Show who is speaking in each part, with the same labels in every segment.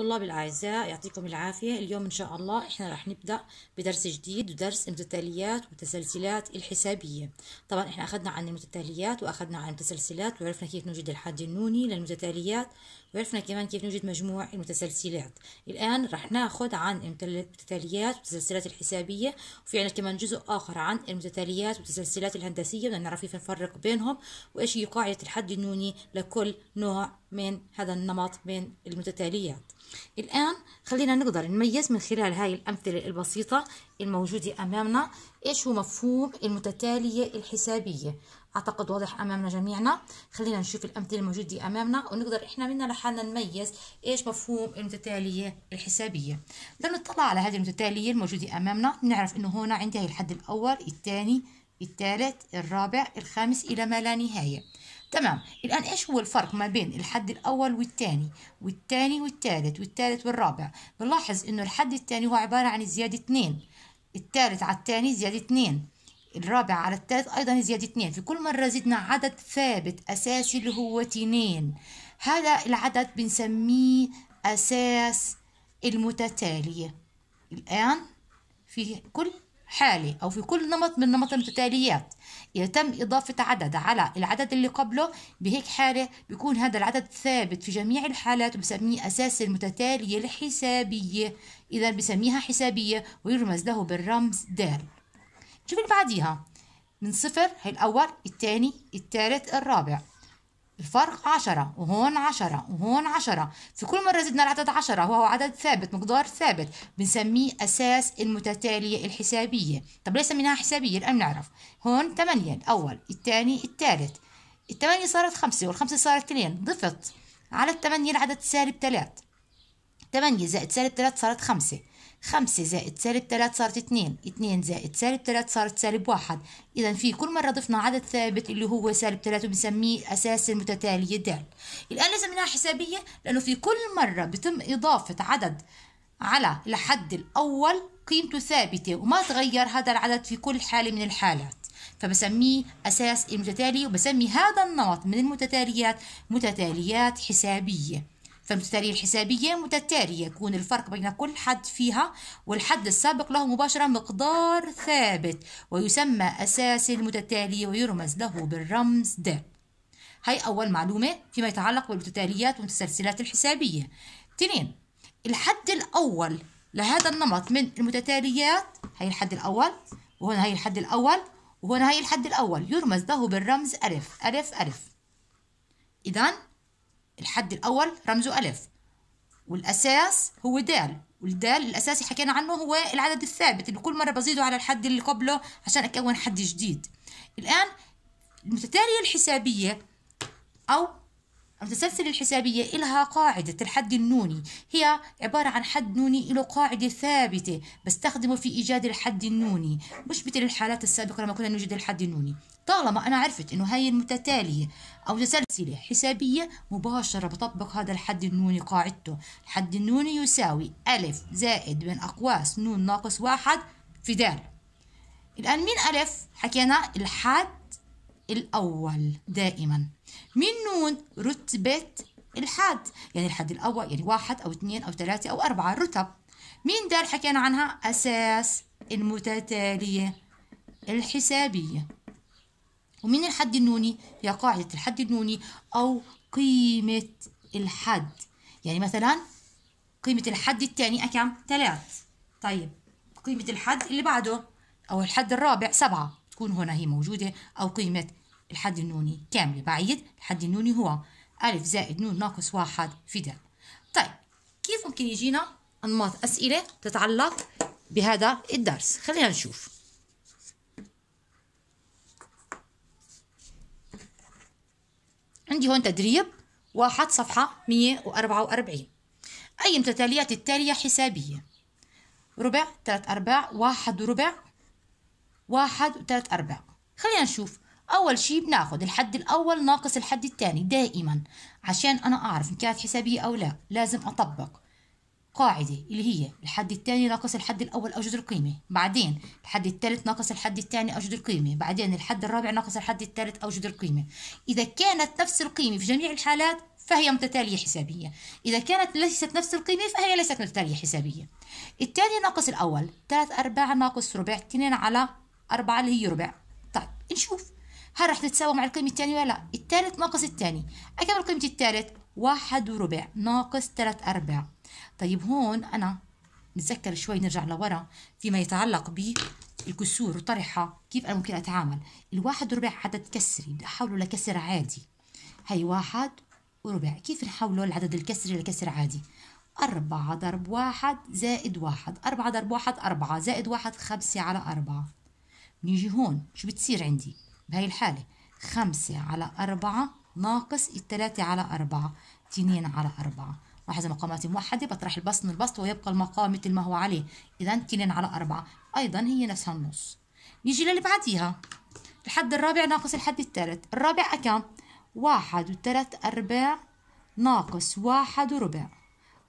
Speaker 1: طلاب الأعزاء يعطيكم العافية اليوم إن شاء الله إحنا رح نبدأ بدرس جديد ودرس المتتاليات والتسلسلات الحسابية طبعا إحنا أخذنا عن المتتاليات وأخذنا عن المتسلسلات وعرفنا كيف نوجد الحد النوني للمتتاليات وعرفنا كمان كيف نوجد مجموع المتسلسلات الآن رح ناخد عن المتتاليات والمتسلسلات الحسابية وفي عنا كمان جزء آخر عن المتتاليات والمتسلسلات الهندسية بدنا نعرف كيف نفرق بينهم وإيش هي قاعدة الحد النوني لكل نوع من هذا النمط من المتتاليات الآن خلينا نقدر نميز من خلال هاي الأمثلة البسيطة الموجودة أمامنا إيش هو مفهوم المتتالية الحسابية اعتقد واضح امامنا جميعنا خلينا نشوف الامثله الموجوده امامنا ونقدر احنا منا لحالنا نميز ايش مفهوم المتتاليه الحسابيه بدنا نطلع على هذه المتتاليه الموجوده امامنا نعرف انه هون عندي هي الحد الاول الثاني الثالث الرابع الخامس الى ما لا نهايه تمام الآن إيش هو الفرق ما بين الحد الأول والثاني والثاني والثالث والثالث والرابع بنلاحظ إنه الحد الثاني هو عبارة عن زيادة 2 الثالث على الثاني زيادة 2 الرابع على الثالث أيضا زيادة اتنين في كل مرة زدنا عدد ثابت أساسي اللي هو اتنين هذا العدد بنسميه أساس المتتالية الآن في كل حالة أو في كل نمط من نمط المتتاليات إذا تم إضافة عدد على العدد اللي قبله بهيك حالة بيكون هذا العدد ثابت في جميع الحالات وبسميه أساس المتتالية الحسابية إذا بسميها حسابية ويرمز له بالرمز دال شوف اللي بعديها من صفر هي الأول التاني التالت الرابع الفرق عشرة وهون عشرة وهون عشرة في كل مرة زدنا العدد عشرة وهو عدد ثابت مقدار ثابت بنسميه أساس المتتالية الحسابية طب ليس سميناها حسابية الآن نعرف هون تمانية الأول الثاني الثالث الثمانية صارت خمسة والخمسة صارت اثنين ضفت على الثمانية العدد سالب ثلاث ثمانية زائد سالب ثلاث صارت خمسة خمسة زائد سالب تلات صارت اتنين اتنين زائد سالب تلات صارت سالب واحد إذا في كل مرة ضفنا عدد ثابت اللي هو سالب تلاتة بنسميه أساس المتتالية د. الآن لازم منها حسابية لأنه في كل مرة بتم إضافة عدد على الحد الأول قيمته ثابتة وما تغير هذا العدد في كل حالة من الحالات فبسميه أساس المتتالية وبسمي هذا النمط من المتتاليات متتاليات حسابية فبالتالي الحسابية متتالية يكون الفرق بين كل حد فيها والحد السابق له مباشرة مقدار ثابت ويسمى أساس المتتالية ويرمز له بالرمز د هاي أول معلومة فيما يتعلق بالمتتاليات والمتسلسلات الحسابية تنين الحد الأول لهذا النمط من المتتاليات هاي الحد الأول وهنا هاي الحد الأول وهنا هاي الحد الأول يرمز له بالرمز ألف ألف ألف إذا الحد الأول رمزه ألف والأساس هو دال والدال الأساسي حكينا عنه هو العدد الثابت اللي كل مرة بزيده على الحد اللي قبله عشان أكون حد جديد الآن المتتالية الحسابية أو السلسلة الحسابية إلها قاعدة الحد النوني هي عبارة عن حد نوني له قاعدة ثابتة بستخدمه في إيجاد الحد النوني مش مثل الحالات السابقة لما كنا نوجد الحد النوني طالما أنا عرفت إنه هاي المتتالية أو متسلسلة حسابية مباشرة بطبق هذا الحد النوني قاعدته الحد النوني يساوي ألف زائد بين أقواس نون ناقص واحد في دال الآن مين ألف؟ حكينا الحد الأول دائماً من نون رتبة الحد يعني الحد الأول يعني واحد أو اثنين أو ثلاثة أو أربعة رتب مين دال حكينا عنها أساس المتتالية الحسابية ومن الحد النوني هي قاعدة الحد النوني أو قيمة الحد يعني مثلا قيمة الحد الثاني كم؟ ثلاث طيب قيمة الحد اللي بعده أو الحد الرابع سبعة تكون هنا هي موجودة أو قيمة الحد النوني كامل بعيد الحد النوني هو ألف زائد نون ناقص واحد في د طيب كيف ممكن يجينا أنماط أسئلة تتعلق بهذا الدرس خلينا نشوف عندي هون تدريب واحد صفحة 144 أي متتاليات التالية حسابية ربع ثلاث أرباع واحد وربع واحد وثلاث أرباع خلينا نشوف اول شيء بناخد الحد الاول ناقص الحد الثاني دائما عشان انا اعرف ان كانت حسابيه او لا لازم اطبق قاعدة اللي هي الحد الثاني ناقص الحد الأول أوجد القيمة بعدين الحد الثالث ناقص الحد الثاني أوجد القيمة بعدين الحد الرابع ناقص الحد الثالث أوجد القيمة إذا كانت نفس القيمة في جميع الحالات فهي متتالية حسابية إذا كانت ليست نفس القيمة فهي ليست متتالية حسابية الثاني ناقص الأول ثلاث أرباع ناقص ربع اثنين على أربعة اللي هي ربع طيب نشوف هل راح تتساوى مع القيمة الثانية ولا لا الثالث ناقص الثاني أكمل قيمة الثالث واحد وربع ناقص ثلاث أرباع طيب هون أنا نتذكر شوي نرجع لورا فيما يتعلق بالكسور وطرحها كيف أنا ممكن أتعامل الواحد وربع عدد كسري بدي أحوله لكسر عادي هي واحد وربع كيف نحوله العدد الكسري لكسر عادي أربعة ضرب واحد زائد واحد أربعة ضرب واحد أربعة زائد واحد خمسة على أربعة نيجي هون شو بتصير عندي بهاي الحالة خمسة على أربعة ناقص التلاتة على أربعة تنين على أربعة لاحظ مقامات موحدة بطرح البسط من البسط ويبقى المقام مثل ما هو عليه إذا تنين على أربعة أيضا هي نفسها النص نيجي للي بعديها الحد الرابع ناقص الحد الثالث الرابع كم؟ واحد وثلاث أرباع ناقص واحد وربع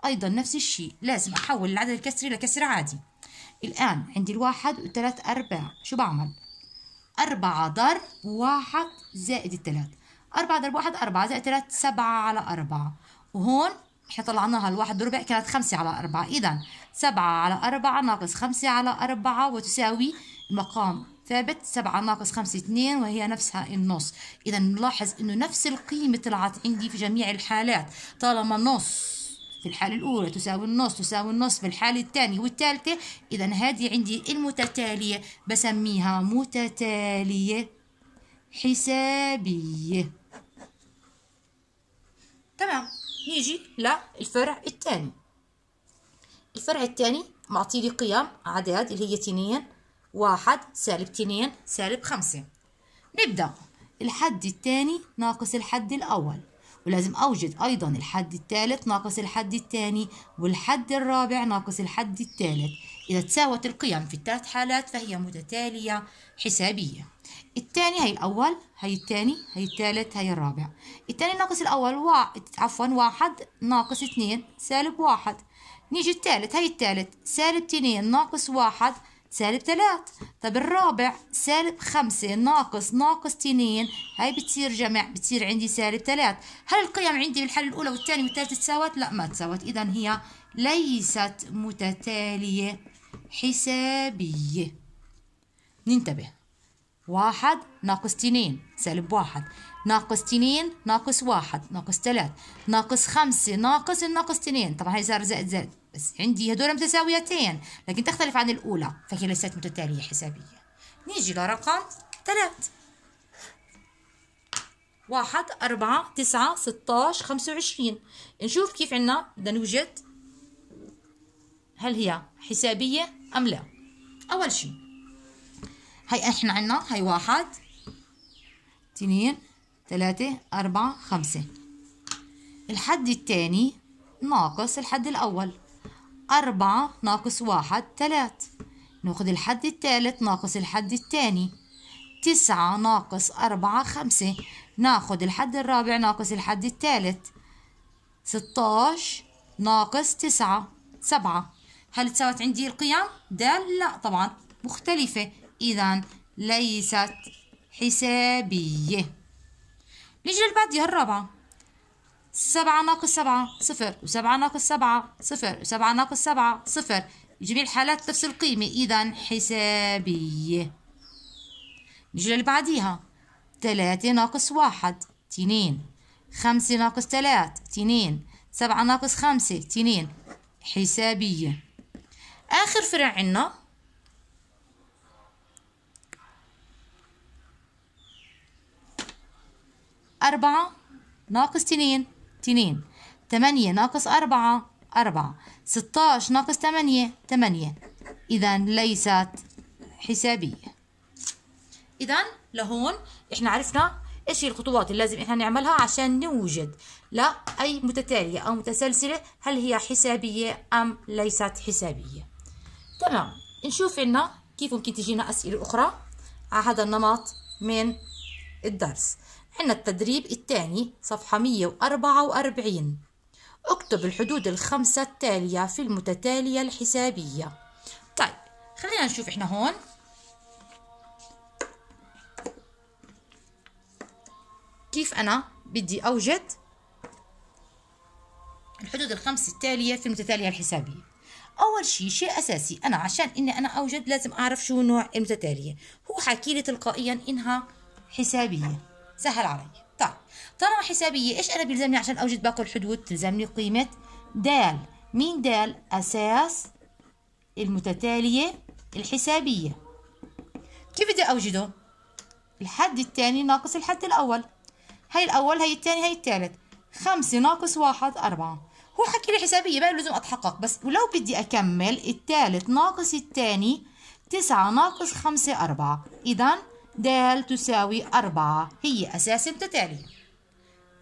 Speaker 1: أيضا نفس الشيء لازم أحول العدد الكسري لكسر عادي الآن عندي الواحد وثلاث أرباع شو بعمل؟ أربعة ضرب واحد زائد التلات أربعة ضرب واحد أربعة زائد التلات سبعة على أربعة وهون احنا طلعناها الواحد وربع كانت خمسة على أربعة إذا سبعة على أربعة ناقص خمسة على أربعة وتساوي مقام ثابت سبعة ناقص خمسة اثنين وهي نفسها النص إذا نلاحظ إنه نفس القيمة طلعت عندي في جميع الحالات طالما نص في الحالة الأولى تساوي النص تساوي النص في الحالة الثانية والثالثة إذا هذه عندي المتتالية بسميها متتالية حسابية تمام نيجي للفرع الثاني الفرع الثاني معطي لي قيم أعداد اللي هي تنين واحد سالب تنين سالب خمسة نبدأ الحد الثاني ناقص الحد الأول ولازم أوجد أيضا الحد الثالث ناقص الحد الثاني والحد الرابع ناقص الحد الثالث إذا تساوت القيم في الثلاث حالات فهي متتالية حسابية الثاني هي الأول هي الثاني هي الثالث هي الرابع الثاني ناقص الأول واحد عفوا واحد ناقص اتنين سالب واحد نيجي الثالث هي الثالث سالب اثنين ناقص واحد سالب تلات طب الرابع سالب خمسة ناقص ناقص تنين هاي بتصير جمع بتصير عندي سالب تلات هل القيم عندي بالحل الأولى والثانية والثالثة تساوت؟ لا ما تساوت إذا هي ليست متتالية حسابية ننتبه واحد ناقص تنين سالب واحد ناقص تنين ناقص واحد ناقص ثلاث ناقص خمسة ناقص الناقص تنين طبعا هي صار زائد زائد بس عندي هدول متساويتين لكن تختلف عن الأولى فهي ليست متتالية حسابية نيجي لرقم ثلاث واحد أربعة تسعة ستاش خمسة وعشرين نشوف كيف عنا بدنا نوجد هل هي حسابية أم لا أول شيء هاي إحنا عنا هاي واحد تنين ثلاثة أربعة خمسة الحد الثاني ناقص الحد الأول أربعة ناقص واحد ثلاث ناخد الحد الثالث ناقص الحد الثاني تسعة ناقص أربعة خمسة ناخد الحد الرابع ناقص الحد الثالث ستاش ناقص تسعة سبعة هل تساوت عندي القيم؟ دال لا طبعا مختلفة إذا ليست حسابية نيجي للبادية الرابعة سبعة ناقص سبعة صفر وسبعة ناقص سبعة صفر وسبعة ناقص سبعة صفر جميع الحالات نفس القيمة إذا حسابية نيجي للبعديها تلاتة ناقص واحد تنين خمسة ناقص تلات تنين سبعة ناقص خمسة تنين حسابية آخر فرع عنا أربعة ناقص تنين تنين تمانية ناقص أربعة أربعة ستاش ناقص تمانية تمانية إذا ليست حسابية إذا لهون إحنا عرفنا إيش هي الخطوات اللي لازم إحنا نعملها عشان نوجد لا أي متتالية أو متسلسلة هل هي حسابية أم ليست حسابية تمام نشوف عنا كيف ممكن تجينا أسئلة أخرى على هذا النمط من الدرس عنا التدريب الثاني صفحة 144 اكتب الحدود الخمسة التالية في المتتالية الحسابية طيب خلينا نشوف احنا هون كيف أنا بدي أوجد الحدود الخمس التالية في المتتالية الحسابية أول شيء شيء أساسي أنا عشان إني أنا أوجد لازم أعرف شو نوع المتتالية هو حكي لي تلقائيا إنها حسابية سهل علي طيب طالما حسابية إيش أنا بيلزمني عشان أوجد باقي الحدود تلزمني قيمة دال مين دال أساس المتتالية الحسابية كيف بدي أوجده الحد الثاني ناقص الحد الأول هاي الأول هاي الثاني هاي الثالث خمسة ناقص واحد أربعة هو حكي لي حسابية بقى لازم أتحقق بس ولو بدي أكمل الثالث ناقص الثاني تسعة ناقص خمسة أربعة إذا د تساوي أربعة هي أساس متتالي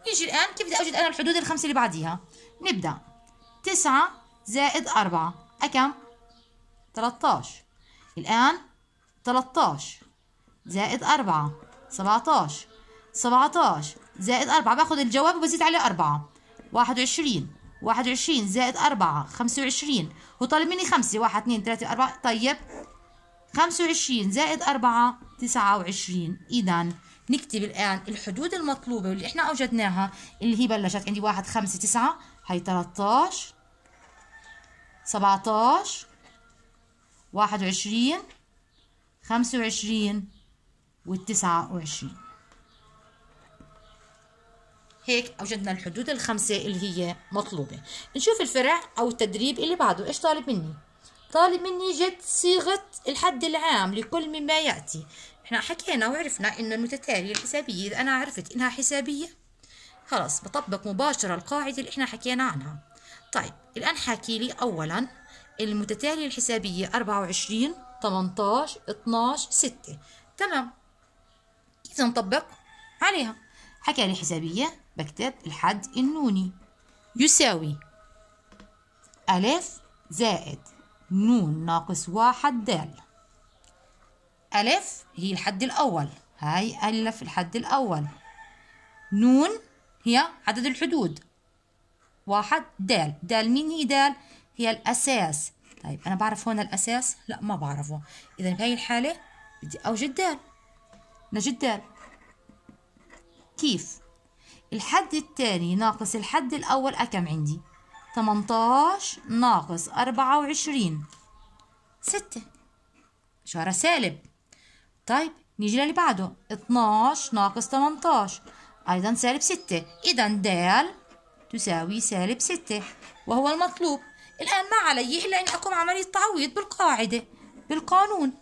Speaker 1: نيجي الآن كيف بدي أوجد أنا الحدود الخمسة اللي بعديها نبدأ تسعة زائد أربعة أكم؟ 13 الآن 13 زائد 4 17 17 زائد 4 باخذ الجواب وبزيد عليه 4 21 21 زائد 4 25 هو طالب مني 5 1 2 3 4 طيب 25 زائد 4 29 إذا نكتب الآن الحدود المطلوبة واللي إحنا أوجدناها اللي هي بلشت عندي 1 5 9 هي 13 17 21 25 و29 هيك أوجدنا الحدود الخمسة اللي هي مطلوبة نشوف الفرع أو التدريب اللي بعده إيش طالب مني؟ طالب مني جد صيغة الحد العام لكل مما يأتي احنا حكينا وعرفنا انه المتتالية الحسابية اذا انا عرفت انها حسابية خلاص بطبق مباشرة القاعدة اللي احنا حكينا عنها طيب الان حكي لي اولا المتتالية الحسابية 24 18 12 6 تمام كيف نطبق عليها حكي لي حسابية بكتب الحد النوني يساوي ألف زائد نون ناقص واحد دال ألف هي الحد الأول هاي ألف الحد الأول نون هي عدد الحدود واحد دال دال مين هي دال هي الأساس طيب أنا بعرف هون الأساس لا ما بعرفه إذا بهاي الحالة بدي أوجد دال نجد دال كيف الحد الثاني ناقص الحد الأول أكم أه، عندي 18 ناقص 24 ستة إشارة سالب طيب نيجي للي بعده 12 ناقص 18 أيضا سالب 6 إذا د تساوي سالب 6 وهو المطلوب الآن ما علي إلا أن أقوم عملية تعويض بالقاعدة بالقانون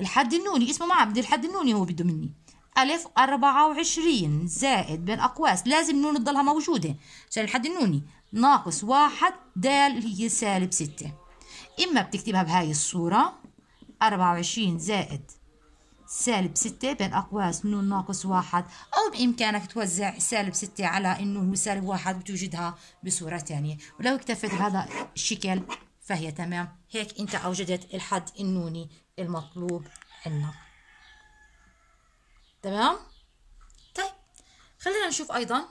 Speaker 1: الحد النوني اسمه ما بدي الحد النوني هو بده مني ألف أربعة وعشرين زائد بين أقواس لازم نون تضلها موجودة عشان الحد النوني ناقص واحد دال هي سالب ستة إما بتكتبها بهاي الصورة أربعة وعشرين زائد سالب ستة بين أقواس نون ناقص واحد أو بإمكانك توزع سالب ستة على النون وسالب واحد وتوجدها بصورة ثانية ولو اكتفيت بهذا الشكل فهي تمام هيك أنت أوجدت الحد النوني المطلوب عنا تمام طيب خلينا نشوف أيضا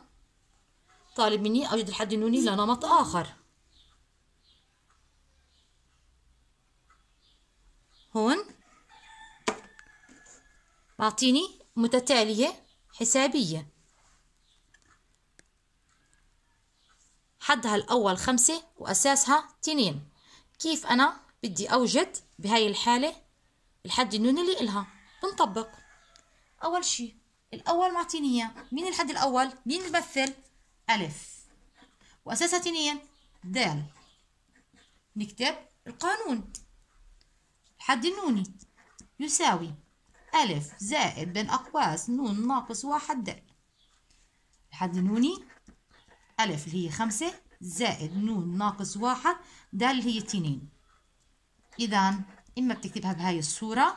Speaker 1: طالب مني أوجد الحد النوني لنمط آخر هون بعطيني متتالية حسابية حدها الأول خمسة وأساسها تنين كيف أنا بدي أوجد بهاي الحالة الحد النون اللي إلها بنطبق أول شي الأول معطيني إياه مين الحد الأول مين بمثل ألف وأساسها تنين دال نكتب القانون الحد النوني يساوي ألف زائد بين أقواس نون ناقص واحد د لحد نوني ألف اللي هي خمسة زائد نون ناقص واحد د اللي هي اتنين إذا إما بتكتبها بهاي الصورة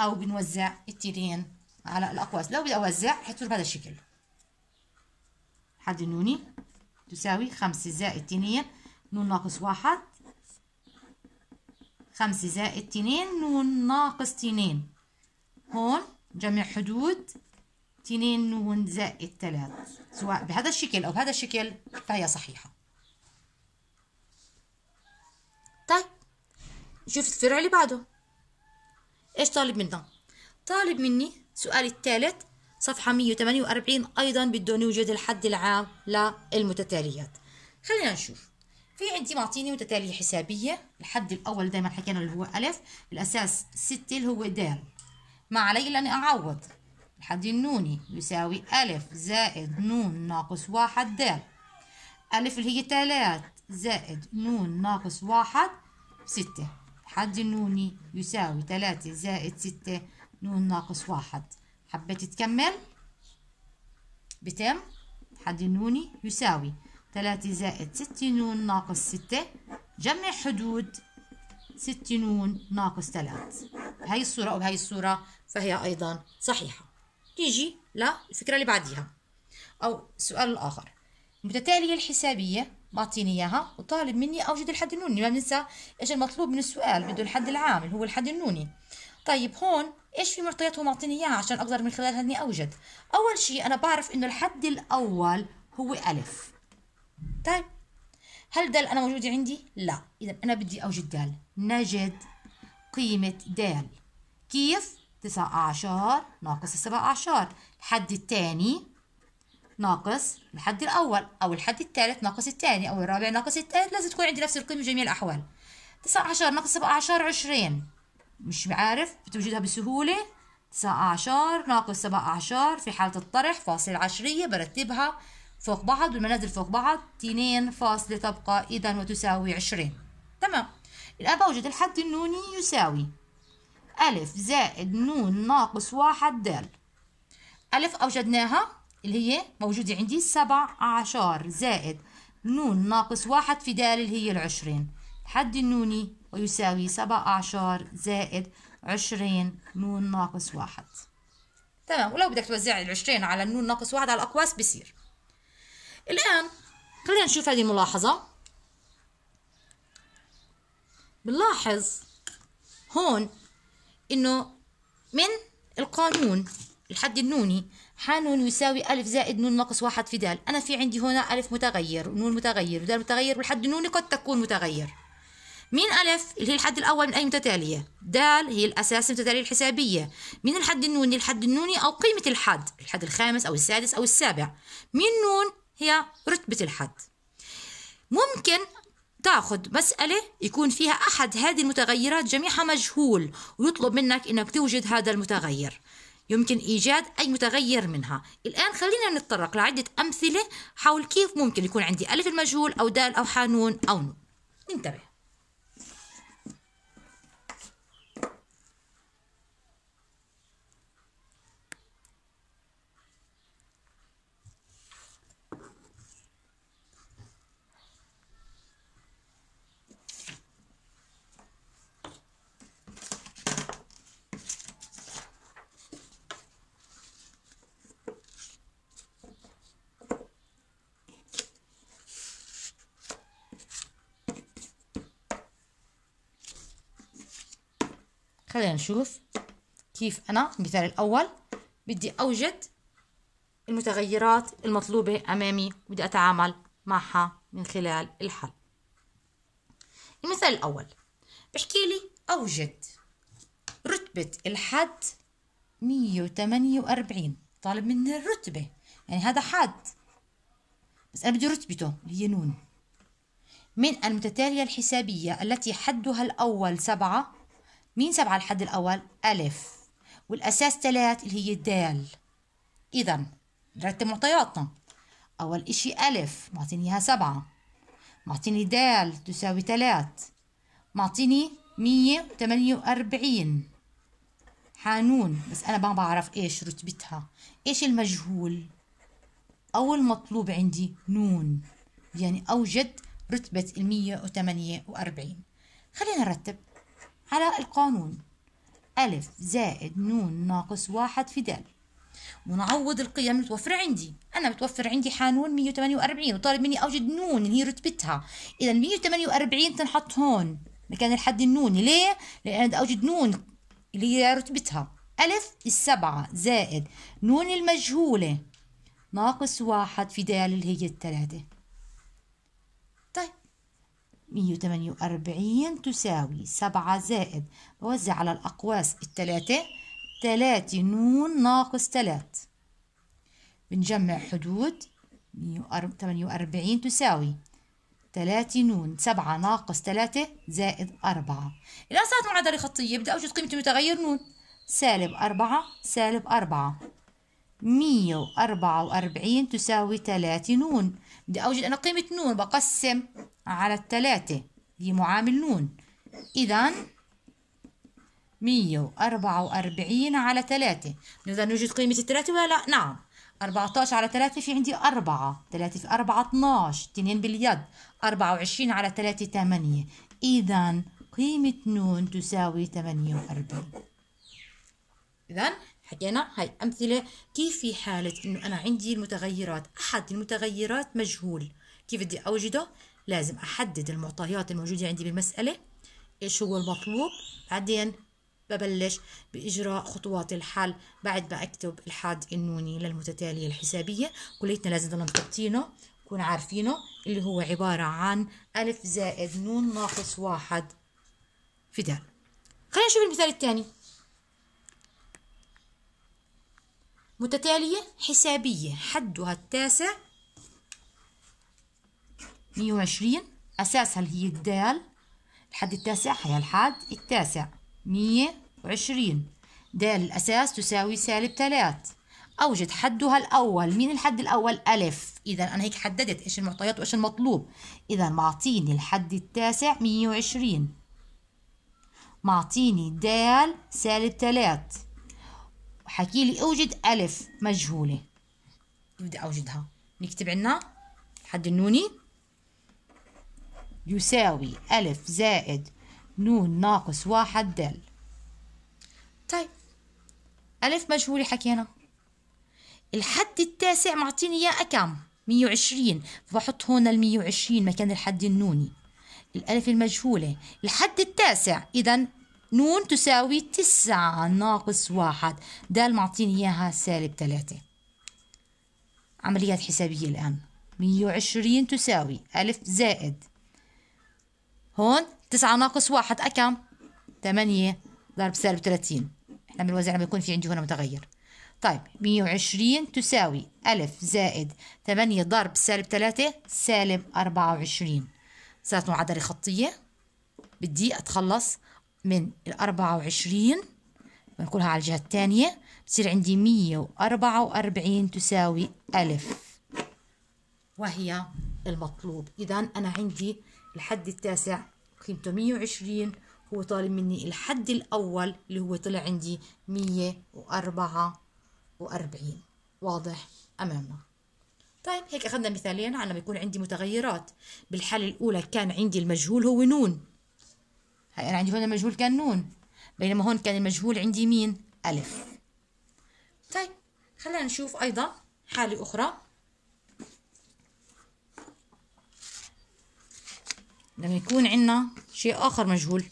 Speaker 1: أو بنوزع التنين على الأقواس لو بدي أوزع حتصير بهذا الشكل حد نوني تساوي خمسة زائد تنين نون ناقص واحد خمسة زائد تنين نون ناقص تنين هون جمع حدود تنين نون زائد ثلاث سواء بهذا الشكل أو بهذا الشكل فهي صحيحة طيب شوف الفرع اللي بعده إيش طالب منا طالب مني سؤال الثالث صفحة 148 أيضا بده يوجد الحد العام للمتتاليات خلينا نشوف في عندي معطيني متتالية حسابية الحد الأول دايما حكينا اللي هو ألف الأساس ستة اللي هو د ما علي إلا إني أعوض الحد النوني يساوي ألف زائد نون ناقص واحد د ألف اللي هي تلات زائد نون ناقص واحد ستة الحد النوني يساوي تلاتة زائد ستة نون ناقص واحد حبيت تكمل بتم الحد النوني يساوي ثلاثة زائد ستينون ناقص ستة جمع حدود ستينون ناقص ثلاث بهي الصورة أو بهي الصورة فهي أيضا صحيحة تيجي للفكرة اللي بعديها أو السؤال الآخر المتتالية الحسابية بعطيني إياها وطالب مني أوجد الحد النوني ما بننسى إيش المطلوب من السؤال بده الحد العام اللي هو الحد النوني طيب هون إيش في معطيات هو معطيني إياها عشان أقدر من خلالها إني أوجد أول شيء أنا بعرف إنه الحد الأول هو ألف طيب هل دال أنا موجودة عندي؟ لا إذا أنا بدي أوجد دال نجد قيمة دال كيف؟ تسعة عشر ناقص السبع عشر الحد الثاني ناقص الحد الأول أو الحد الثالث ناقص الثاني أو الرابع ناقص الثالث لازم تكون عندي نفس القيمة في جميع الأحوال تسعة عشر ناقص سبع عشر عشرين مش عارف بتوجدها بسهولة تسعة عشر ناقص سبع عشر في حالة الطرح فاصل عشرية برتبها فوق بعض والمنازل فوق بعض تنين فاصلة تبقى إذا وتساوي عشرين تمام الآن بوجد الحد النوني يساوي ألف زائد نون ناقص واحد دال ألف أوجدناها اللي هي موجودة عندي سبع عشر زائد نون ناقص واحد في دال اللي هي العشرين الحد النوني ويساوي سبع عشر زائد عشرين نون ناقص واحد تمام ولو بدك توزع العشرين على النون ناقص واحد على الأقواس بصير الآن خلينا نشوف هذه الملاحظة بنلاحظ هون إنه من القانون الحد النوني ح نون يساوي ألف زائد نون ناقص واحد في دال أنا في عندي هنا ألف متغير ونون متغير ودال متغير والحد النوني قد تكون متغير مين ألف اللي هي الحد الأول من أي متتالية دال هي الأساس المتتالية الحسابية مين الحد النوني الحد النوني أو قيمة الحد الحد الخامس أو السادس أو السابع مين نون هي رتبة الحد ممكن تاخذ مسألة يكون فيها أحد هذه المتغيرات جميعها مجهول ويطلب منك أنك توجد هذا المتغير يمكن إيجاد أي متغير منها الآن خلينا نتطرق لعدة أمثلة حول كيف ممكن يكون عندي ألف المجهول أو دال أو حانون أو نون انتبه خلينا نشوف كيف أنا المثال الأول بدي أوجد المتغيرات المطلوبة أمامي بدي أتعامل معها من خلال الحل المثال الأول بحكي لي أوجد رتبة الحد 148 طالب مني الرتبة يعني هذا حد بس أنا بدي رتبته اللي هي نون من المتتالية الحسابية التي حدها الأول سبعة مين سبعة الحد الأول؟ ألف والأساس تلات اللي هي الدال إذا نرتب معطياتنا أول إشي ألف معطيني إياها سبعة معطيني دال تساوي تلات معطيني مية وثمانية وأربعين حانون بس أنا ما بعرف إيش رتبتها إيش المجهول أول مطلوب عندي نون يعني أوجد رتبة المية وثمانية وأربعين خلينا نرتب على القانون ألف زائد نون ناقص واحد في دال ونعوض القيم المتوفرة عندي أنا متوفر عندي حانون 148 وطالب مني أوجد نون اللي هي رتبتها إذا 148 تنحط هون مكان الحد النوني ليه؟ لأن بدي أوجد نون اللي هي رتبتها ألف السبعة زائد نون المجهولة ناقص واحد في دال اللي هي الثلاثة 148 تساوي 7 زائد بوزع على الأقواس الثلاثة 3 نون ناقص 3 بنجمع حدود 148 تساوي 3 نون 7 ناقص 3 زائد 4 الآن صارت معادلة خطية بدي أوجد قيمة المتغير نون سالب 4 سالب 4 144 تساوي 3 نون بدي أوجد أنا قيمة نون بقسم على الثلاثة هي معامل نون إذا 144 على 3 نقدر نوجد قيمة الثلاثة ولا لا؟ نعم 14 على 3 في عندي 4 3 في 4 12 2 باليد 24 على 3 8 إذا قيمة نون تساوي 48 إذا حكينا هاي أمثلة كيف في حالة إنه أنا عندي المتغيرات أحد المتغيرات مجهول كيف بدي أوجده لازم أحدد المعطيات الموجودة عندي بالمسألة إيش هو المطلوب بعدين ببلش بإجراء خطوات الحل بعد ما أكتب الحاد النوني للمتتالية الحسابية كليتنا لازم نضل مكتبتينه نكون عارفينه اللي هو عبارة عن ألف زائد نون ناقص واحد في دال خلينا نشوف المثال الثاني متتالية حسابية حدها التاسع مية وعشرين أساسها اللي هي الدال الحد التاسع هي الحد التاسع مية وعشرين دال الأساس تساوي سالب تلات أوجد حدها الأول مين الحد الأول ألف إذا أنا هيك حددت إيش المعطيات وإيش المطلوب إذا معطيني الحد التاسع مية وعشرين معطيني د سالب تلات حكي لي أوجد ألف مجهولة بدي أوجدها نكتب عنا حد النوني يساوي ألف زائد نون ناقص واحد دال طيب ألف مجهولة حكينا الحد التاسع معطيني إياه كم؟ 120 فبحط هون ال 120 مكان الحد النوني الألف المجهولة الحد التاسع إذا نون تساوي تسعة ناقص واحد دال معطيني إياها سالب ثلاثة عمليات حسابية الآن مية وعشرين تساوي ألف زائد هون تسعة ناقص واحد أكم ثمانية ضرب سالب ثلاثين إحنا بالوزن لما يكون في عندي هنا متغير طيب مية وعشرين تساوي ألف زائد ثمانية ضرب سالب ثلاثة سالب أربعة وعشرين صارت معادلة خطية بدي أتخلص من الأربعة وعشرين بنقولها على الجهة الثانية بصير عندي مية وأربعة وأربعين تساوي ألف وهي المطلوب إذا أنا عندي الحد التاسع قيمته مية وعشرين هو طالب مني الحد الأول اللي هو طلع عندي مية وأربعة وأربعين واضح أمامنا طيب هيك أخذنا مثالين على ما يكون عندي متغيرات بالحالة الأولى كان عندي المجهول هو نون هاي أنا عندي هون المجهول كان نون بينما هون كان المجهول عندي مين ألف طيب خلينا نشوف أيضا حالة أخرى لما يكون عندنا شيء آخر مجهول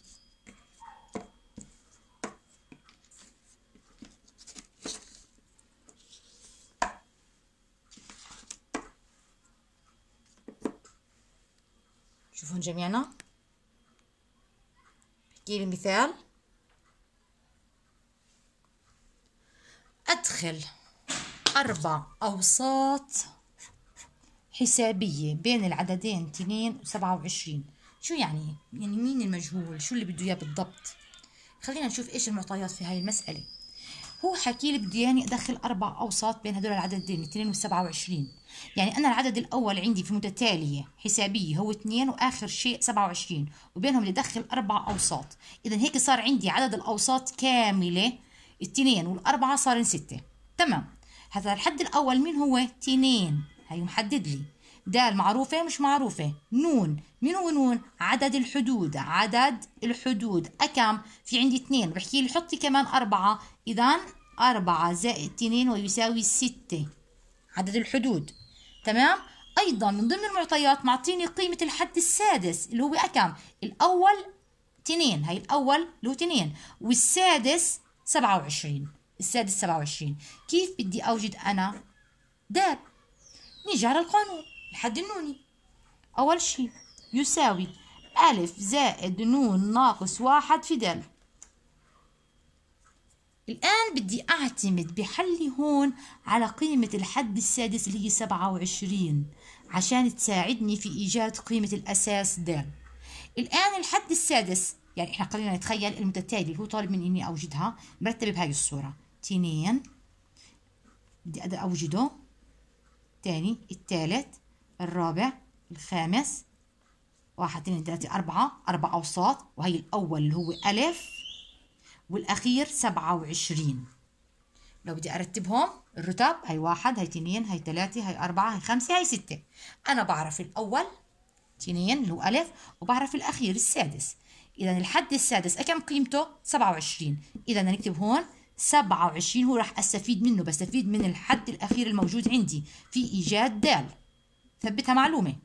Speaker 1: شوفون جميعنا ندير مثال أدخل أربع أوساط حسابية بين العددين تنين وسبعة وعشرين شو يعني؟ يعني مين المجهول؟ شو اللي بده إياه بالضبط؟ خلينا نشوف إيش المعطيات في هاي المسألة هو حكي لي بده ياني ادخل اربع اوساط بين هدول العددين 2 و 27 يعني انا العدد الاول عندي في متتاليه حسابيه هو 2 واخر شيء 27 وبينهم بدي ادخل اربع اوساط اذا هيك صار عندي عدد الاوساط كامله 2 والاربعه صارن 6 تمام هذا الحد الاول مين هو 2 هي محدد لي دال معروفة مش معروفة نون من هو نون عدد الحدود عدد الحدود أكم في عندي اثنين بحكي لي حطي كمان أربعة إذا أربعة زائد اثنين ويساوي ستة عدد الحدود تمام أيضا من ضمن المعطيات معطيني قيمة الحد السادس اللي هو أكم الأول اثنين هاي الأول اللي هو اثنين والسادس سبعة وعشرين السادس سبعة وعشرين كيف بدي أوجد أنا دال نيجي على القانون الحد النوني أول شيء يساوي ألف زائد نون ناقص واحد في دال الآن بدي أعتمد بحلي هون على قيمة الحد السادس اللي هي سبعة وعشرين عشان تساعدني في إيجاد قيمة الأساس دال الآن الحد السادس يعني إحنا قلنا نتخيل المتتالي اللي هو طالب مني إني أوجدها مرتبة بهاي الصورة تنين بدي أوجده تاني التالت الرابع الخامس واحد اتنين تلاتة أربعة أربع أوساط وهي الأول اللي هو ألف والأخير سبعة وعشرين لو بدي أرتبهم الرتب هي واحد هي اتنين هي تلاتة هي أربعة هي خمسة هي ستة أنا بعرف الأول اتنين اللي هو ألف وبعرف الأخير السادس إذا الحد السادس كم قيمته؟ سبعة وعشرين إذا نكتب هون سبعة وعشرين هو راح أستفيد منه بستفيد من الحد الأخير الموجود عندي في إيجاد دال ثبتها معلومة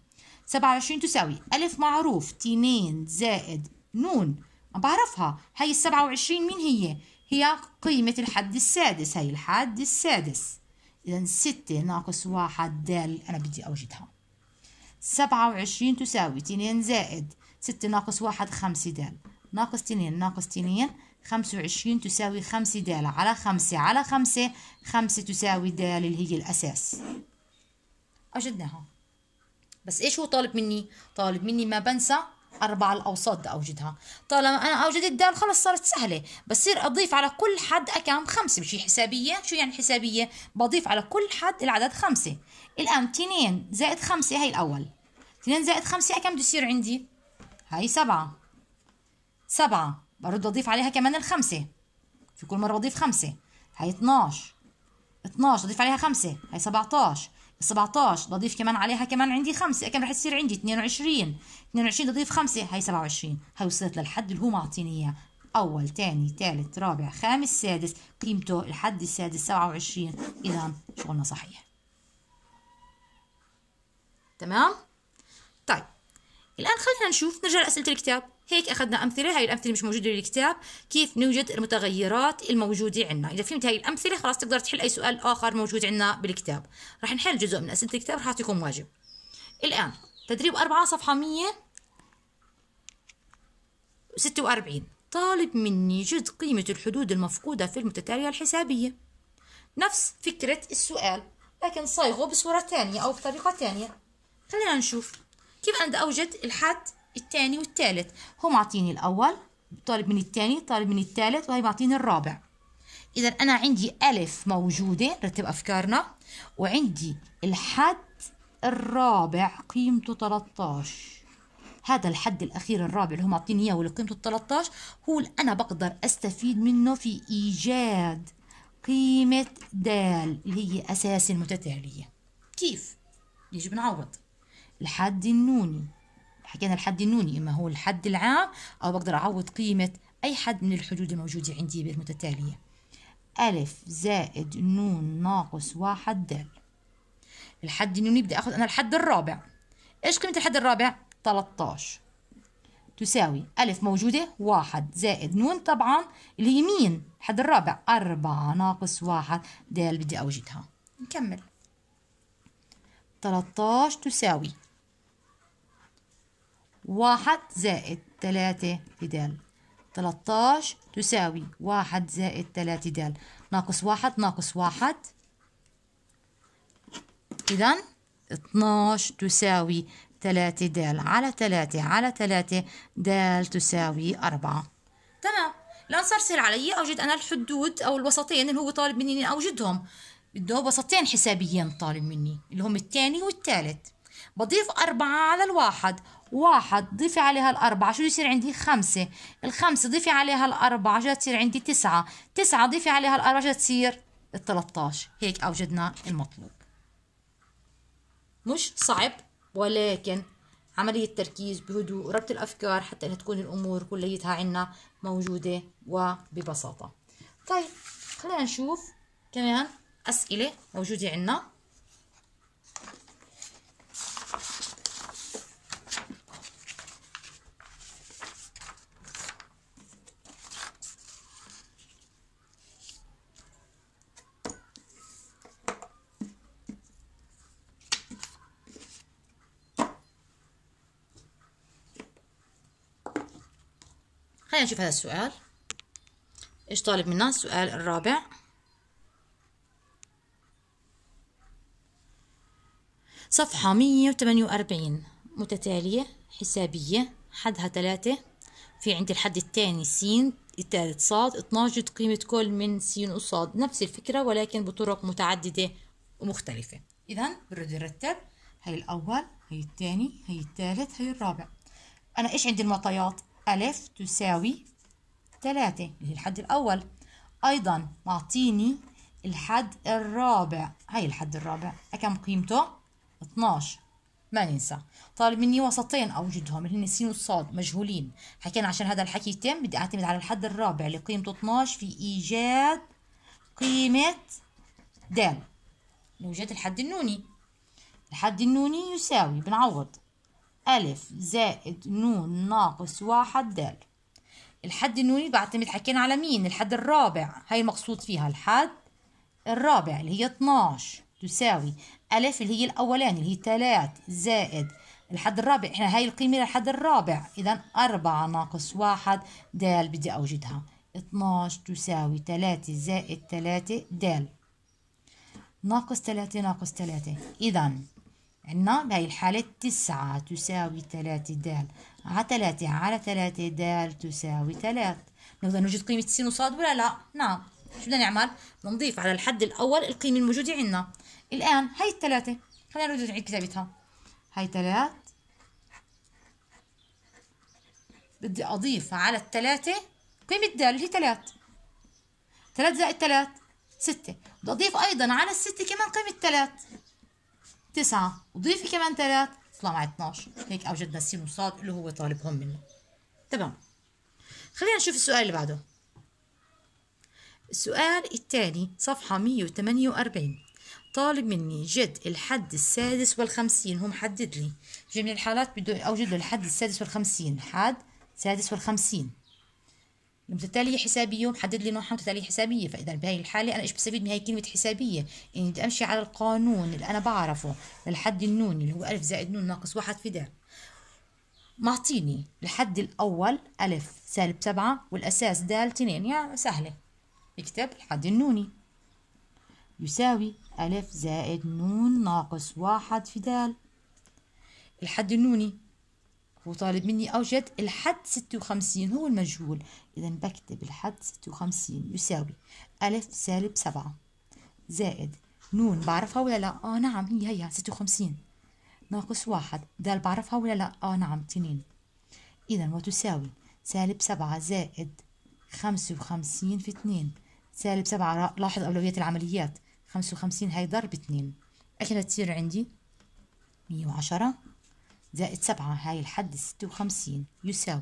Speaker 1: سبعة وعشرين تساوي ألف معروف تنين زائد نون ما بعرفها هاي السبعة وعشرين مين هي؟ هي قيمة الحد السادس هاي الحد السادس إذا ستة ناقص واحد دال أنا بدي أوجدها سبعة وعشرين تساوي تنين زائد ستة ناقص واحد خمسة دال ناقص تنين ناقص تنين خمسة وعشرين تساوي خمسة دال على خمسة على خمسة خمسة تساوي دال اللي هي الأساس أوجدناها بس ايش هو طالب مني طالب مني ما بنسى أربع الأوساط بدي أوجدها طالما أنا اوجدت الدال خلص صارت سهلة بصير أضيف على كل حد اكم خمسة مش حسابية شو يعني حسابية بضيف على كل حد العدد خمسة الآن 2 زائد خمسة هي الأول 2 زائد خمسة كم بده يصير عندي هي سبعة سبعة برد اضيف عليها كمان الخمسة في كل مرة بضيف خمسة هي 12 12 أضيف عليها خمسة هي 17 17 بضيف كمان عليها كمان عندي 5 كم رح تصير عندي 22 22 بضيف 5 هي 27 هي وصلت للحد اللي هو معطيني اياه أول ثاني ثالث رابع خامس سادس قيمته الحد السادس 27 إذا شغلنا صحيح تمام؟ طيب الآن خلينا نشوف نرجع لأسئلة الكتاب هيك أخذنا أمثلة هاي الأمثلة مش موجودة بالكتاب كيف نوجد المتغيرات الموجودة عندنا إذا فهمت هاي الأمثلة خلاص تقدر تحل أي سؤال آخر موجود عندنا بالكتاب رح نحل جزء من أسئلة الكتاب رح أعطيكم واجب الآن تدريب أربعة صفحة 146 طالب مني جد قيمة الحدود المفقودة في المتتالية الحسابية نفس فكرة السؤال لكن صايغه بصورة ثانية أو بطريقة ثانية خلينا نشوف كيف أنا أوجد الحد الثاني والثالث هو معطيني الأول طالب من الثاني طالب من الثالث وهي معطيني الرابع إذا أنا عندي ألف موجودة رتب أفكارنا وعندي الحد الرابع قيمته 13 هذا الحد الأخير الرابع اللي هم معطيني إياه واللي قيمته 13 هو اللي أنا بقدر أستفيد منه في إيجاد قيمة دال اللي هي أساس المتتالية كيف؟ يجب نعوض الحد النوني حكينا الحد النوني إما هو الحد العام أو بقدر أعوض قيمة أي حد من الحدود الموجودة عندي بالمتتالية ألف زائد نون ناقص واحد دال الحد النوني بدي أخذ أنا الحد الرابع إيش قيمة الحد الرابع؟ 13 تساوي ألف موجودة واحد زائد نون طبعا اللي هي مين؟ الحد الرابع أربعة ناقص واحد دال بدي أوجدها نكمل 13 تساوي واحد زائد تلاتة د تلتاش تساوي واحد زائد تلاتة د ناقص واحد ناقص واحد إذا اتناش تساوي تلاتة د على تلاتة على تلاتة د تساوي أربعة تمام الآن صار سهل علي أوجد أنا الحدود أو الوسطين اللي هو طالب مني إني أوجدهم بده وسطين حسابيين طالب مني اللي هم الثاني والثالث بضيف أربعة على الواحد واحد ضيفي عليها الأربعة شو يصير عندي خمسة الخمسة ضيفي عليها الأربعة شو تصير عندي تسعة تسعة ضيفي عليها الأربعة شو تصير التلاتاش هيك أوجدنا المطلوب مش صعب ولكن عملية تركيز بهدوء ربط الأفكار حتى إنها تكون الأمور كليتها عنا موجودة وببساطة طيب خلينا نشوف كمان أسئلة موجودة عنا خلينا نشوف هذا السؤال ايش طالب منا السؤال الرابع صفحة 148 متتالية حسابية حدها ثلاثة في عندي الحد الثاني سين الثالث صاد 12 قيمة كل من سين وصاد نفس الفكرة ولكن بطرق متعددة ومختلفة إذا بنرد نرتب هي الأول هي الثاني هي الثالث هي الرابع أنا إيش عندي المعطيات ألف تساوي ثلاثة اللي هي الحد الأول أيضا معطيني الحد الرابع هاي الحد الرابع كم قيمته 12 ما ننسى طالب مني وسطين أوجدهم اللي هن س والصاد مجهولين حكينا عشان هذا الحكي يتم بدي أعتمد على الحد الرابع اللي قيمته 12 في إيجاد قيمة د لوجد الحد النوني الحد النوني يساوي بنعوض ألف زائد نون ناقص واحد دال الحد النوني بعتمد حكينا على مين الحد الرابع هاي المقصود فيها الحد الرابع اللي هي 12 تساوي ألف اللي هي الأولاني اللي هي 3 زائد الحد الرابع احنا هاي القيمة للحد الرابع إذا أربعة ناقص واحد دال بدي أوجدها 12 تساوي 3 زائد 3 دال ناقص 3 ناقص 3 إذا عندنا بهاي الحالة تسعة تساوي تلاتة دال على تلاتة على تلاتة دال تساوي تلاتة نقدر نوجد قيمة سين وصاد ولا لا؟ نعم شو بدنا نعمل؟ بدنا نضيف على الحد الأول القيمة الموجودة عندنا الآن هاي التلاتة خلينا نعيد كتابتها هاي تلات بدي أضيف على التلاتة قيمة دال اللي هي تلاتة تلاتة زائد تلات ستة بدي أضيف أيضا على الستة كمان قيمة تلاتة تسعة وضيفي كمان ثلاث طلع معي 12 هيك اوجدنا السينوسات اللي هو طالبهم منه تمام خلينا نشوف السؤال اللي بعده السؤال الثاني صفحة 148 طالب مني جد الحد السادس والخمسين هو محدد لي جميع الحالات بده أوجد له الحد السادس والخمسين حد سادس والخمسين المتتالية حسابية ومحدد لي نوعها متتالية حسابية فإذا بهي الحالة أنا إيش بستفيد من هي كلمة حسابية إني يعني بدي أمشي على القانون اللي أنا بعرفه للحد النوني اللي هو ألف زائد نون ناقص واحد في د. معطيني الحد الأول ألف سالب سبعة والأساس دال تنين يا سهلة اكتب الحد النوني يساوي ألف زائد نون ناقص واحد في دال الحد النوني وطالب مني أوجد الحد ستة وخمسين هو المجهول إذا بكتب الحد ستة وخمسين يساوي ألف سالب سبعة زائد نون بعرفها ولا لا؟ آه نعم هي هي وخمسين ناقص واحد دال بعرفها ولا لا؟ آه نعم تنين إذا وتساوي سالب سبعة زائد خمسة وخمسين في اتنين سالب سبعة لاحظ أولويات العمليات خمسة وخمسين هاي ضرب اتنين أكلها تصير عندي مية وعشرة زائد سبعة هاي الحد ستة وخمسين يساوي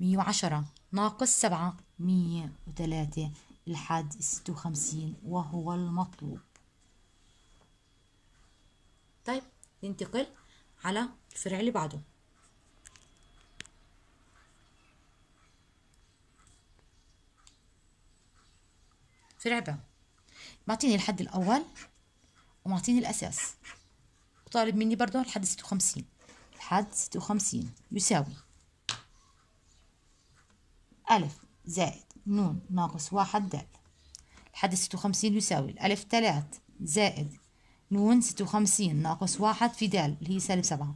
Speaker 1: مية وعشرة ناقص سبعة مية وثلاثة الحد ستة وخمسين وهو المطلوب طيب ننتقل على الفرع اللي بعده فرع ب معطيني الحد الأول ومعطيني الأساس وطالب مني برضو لحد ستة وخمسين لحد ستة وخمسين يساوي ألف زائد نون ناقص واحد دال لحد ستة وخمسين يساوي الألف تلات زائد نون ستة وخمسين ناقص واحد في دال اللي هي سالب سبعة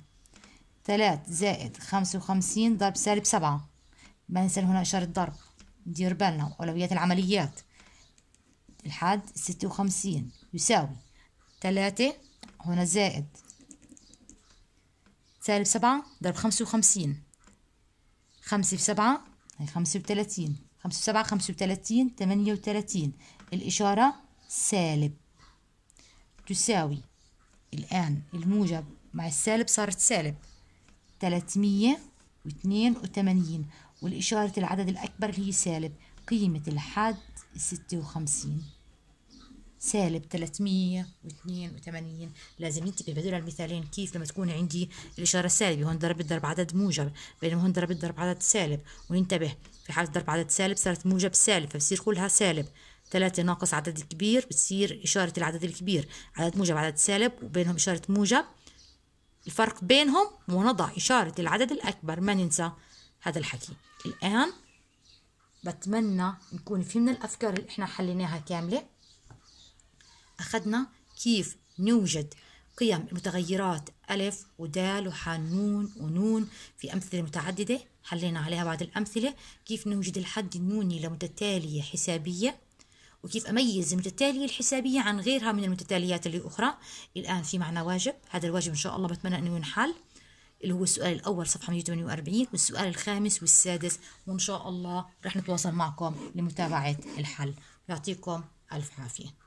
Speaker 1: تلات زائد خمسة وخمسين ضرب سالب سبعة ما ننسى هنا إشارة ضرب ندير بالنا أولويات العمليات الحد ستة وخمسين يساوي تلاتة هنا زائد سالب سبعة ضرب خمسة وخمسين خمسة في سبعة هي يعني خمسة وتلاتين خمسة في سبعة خمسة وتلاتين تمانية وتلاتين الإشارة سالب تساوي الآن الموجب مع السالب صارت سالب تلاتمية واتنين وتمانين والإشارة العدد الأكبر اللي هي سالب قيمة الحد ستة وخمسين سالب 382 لازم ننتبه بهذول المثالين كيف لما تكون عندي الإشارة السالبة هون ضرب ضرب عدد موجب بينما هون ضرب ضرب عدد سالب وننتبه في حالة ضرب عدد سالب صارت موجب سالب فبصير كلها سالب ثلاثة ناقص عدد كبير بتصير إشارة العدد الكبير عدد موجب عدد سالب وبينهم إشارة موجب الفرق بينهم ونضع إشارة العدد الأكبر ما ننسى هذا الحكي الآن بتمنى نكون فهمنا الأفكار اللي إحنا حليناها كاملة أخذنا كيف نوجد قيم المتغيرات ألف ودال وحنون ونون في أمثلة متعددة حلينا عليها بعض الأمثلة كيف نوجد الحد النوني لمتتالية حسابية وكيف أميز المتتالية الحسابية عن غيرها من المتتاليات الأخرى الآن في معنا واجب هذا الواجب إن شاء الله بتمنى أنه ينحل اللي هو السؤال الأول صفحة 148 والسؤال الخامس والسادس وإن شاء الله رح نتواصل معكم لمتابعة الحل يعطيكم ألف عافية